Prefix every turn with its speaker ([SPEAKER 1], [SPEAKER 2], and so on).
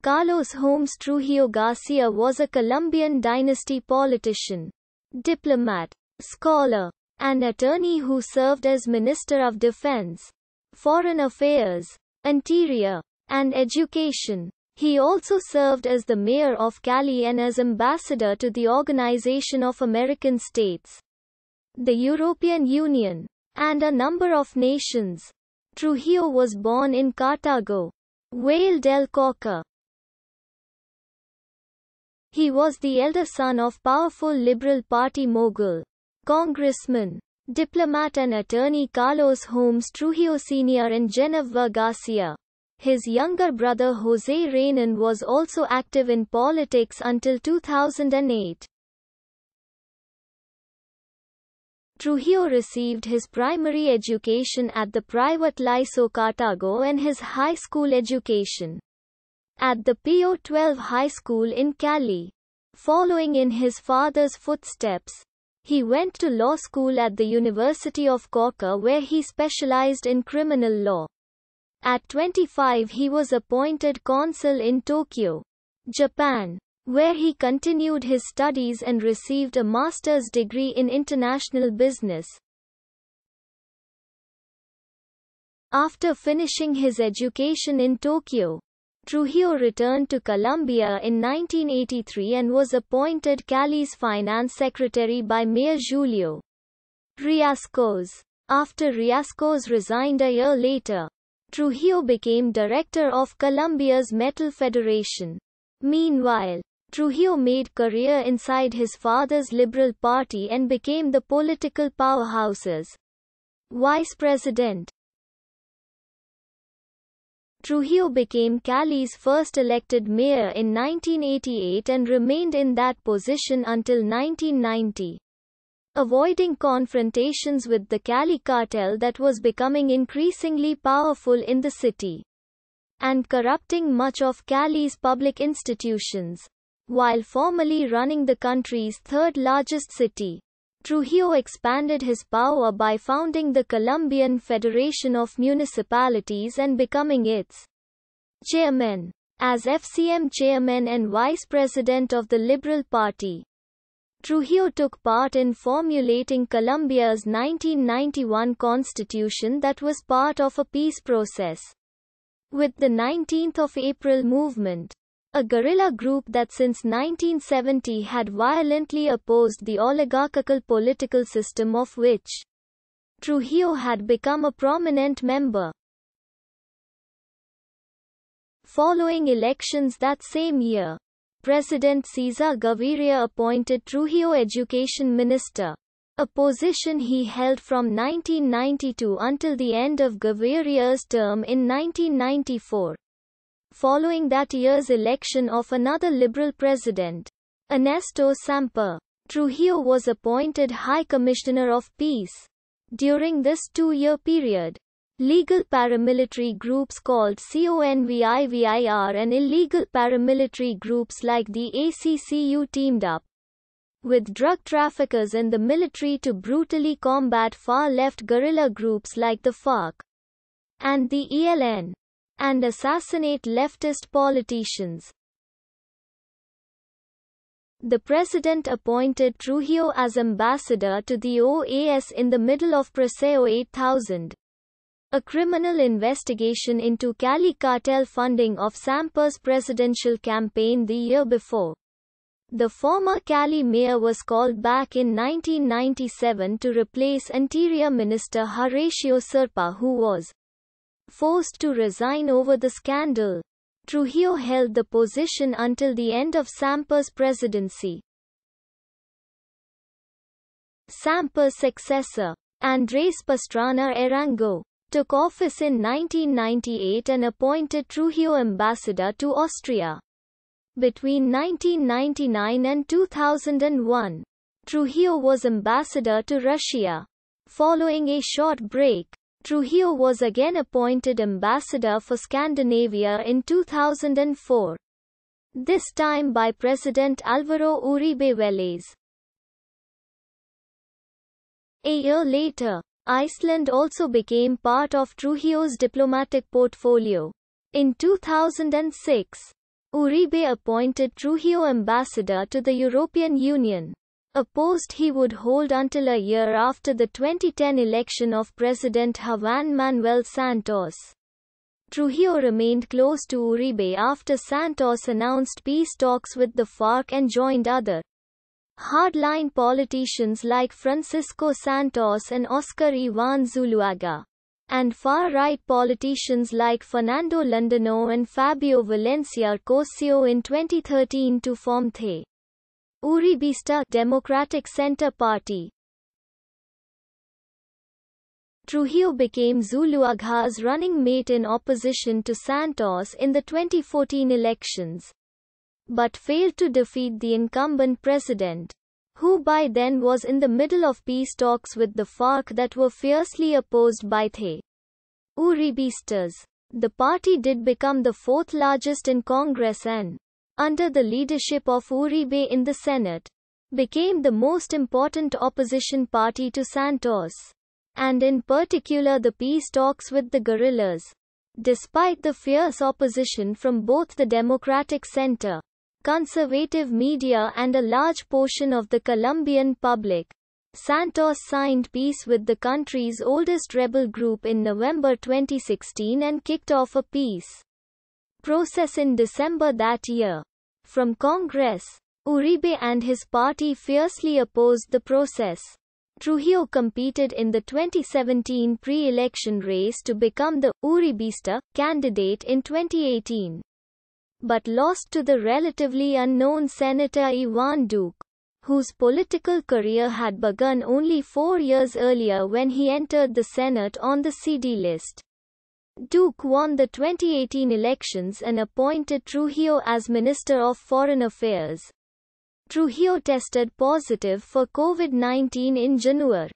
[SPEAKER 1] Carlos Holmes Trujillo Garcia was a Colombian dynasty politician, diplomat, scholar, and attorney who served as Minister of Defense, Foreign Affairs, Interior, and Education. He also served as the mayor of Cali and as ambassador to the Organization of American States, the European Union, and a number of nations. Trujillo was born in Cartago, Vale del Coca, he was the elder son of powerful Liberal Party mogul, Congressman, diplomat and attorney Carlos Holmes Trujillo Sr. and Geneva Garcia. His younger brother Jose Reynan was also active in politics until 2008. Trujillo received his primary education at the private Liceo Cartago and his high school education at the PO12 High School in Cali. Following in his father's footsteps, he went to law school at the University of Corker where he specialized in criminal law. At 25 he was appointed consul in Tokyo, Japan, where he continued his studies and received a master's degree in international business. After finishing his education in Tokyo, Trujillo returned to Colombia in 1983 and was appointed Cali's finance secretary by Mayor Julio Riascos. After Riascos resigned a year later, Trujillo became director of Colombia's Metal Federation. Meanwhile, Trujillo made career inside his father's Liberal Party and became the political powerhouse's vice president. Trujillo became Cali's first elected mayor in 1988 and remained in that position until 1990. Avoiding confrontations with the Cali cartel that was becoming increasingly powerful in the city and corrupting much of Cali's public institutions, while formally running the country's third largest city. Trujillo expanded his power by founding the Colombian Federation of Municipalities and becoming its chairman. As FCM chairman and vice president of the Liberal Party, Trujillo took part in formulating Colombia's 1991 constitution that was part of a peace process with the 19th of April movement a guerrilla group that since 1970 had violently opposed the oligarchical political system of which Trujillo had become a prominent member. Following elections that same year, President Cesar Gaviria appointed Trujillo education minister, a position he held from 1992 until the end of Gaviria's term in 1994 following that year's election of another Liberal president, Ernesto Samper. Trujillo was appointed High Commissioner of Peace. During this two-year period, legal paramilitary groups called CONVIVIR and illegal paramilitary groups like the ACCU teamed up with drug traffickers and the military to brutally combat far-left guerrilla groups like the FARC and the ELN and assassinate leftist politicians. The president appointed Trujillo as ambassador to the OAS in the middle of Paseo 8000. A criminal investigation into Cali cartel funding of Samper's presidential campaign the year before. The former Cali mayor was called back in 1997 to replace Interior Minister Horatio Serpa who was forced to resign over the scandal. Trujillo held the position until the end of Samper's presidency. Samper's successor, Andres Pastrana Erango, took office in 1998 and appointed Trujillo ambassador to Austria. Between 1999 and 2001, Trujillo was ambassador to Russia. Following a short break, Trujillo was again appointed ambassador for Scandinavia in 2004. This time by President Alvaro Uribe Vélez. A year later, Iceland also became part of Trujillo's diplomatic portfolio. In 2006, Uribe appointed Trujillo ambassador to the European Union a post he would hold until a year after the 2010 election of President Juan Manuel Santos. Trujillo remained close to Uribe after Santos announced peace talks with the FARC and joined other hardline politicians like Francisco Santos and Oscar Ivan Zuluaga, and far-right politicians like Fernando Londoño and Fabio Valencia Cosio in 2013 to form the Uribista Democratic Center Party. Trujillo became Zuluaga's running mate in opposition to Santos in the 2014 elections, but failed to defeat the incumbent president, who by then was in the middle of peace talks with the FARC that were fiercely opposed by the Uribistas. The party did become the fourth largest in Congress and under the leadership of Uribe in the Senate, became the most important opposition party to Santos, and in particular the peace talks with the guerrillas. Despite the fierce opposition from both the Democratic Center, conservative media and a large portion of the Colombian public, Santos signed peace with the country's oldest rebel group in November 2016 and kicked off a peace process in December that year. From Congress, Uribe and his party fiercely opposed the process. Trujillo competed in the 2017 pre-election race to become the Uribista candidate in 2018, but lost to the relatively unknown Senator Ivan Duque, whose political career had begun only four years earlier when he entered the Senate on the CD list. Duke won the 2018 elections and appointed Trujillo as Minister of Foreign Affairs. Trujillo tested positive for COVID-19 in January.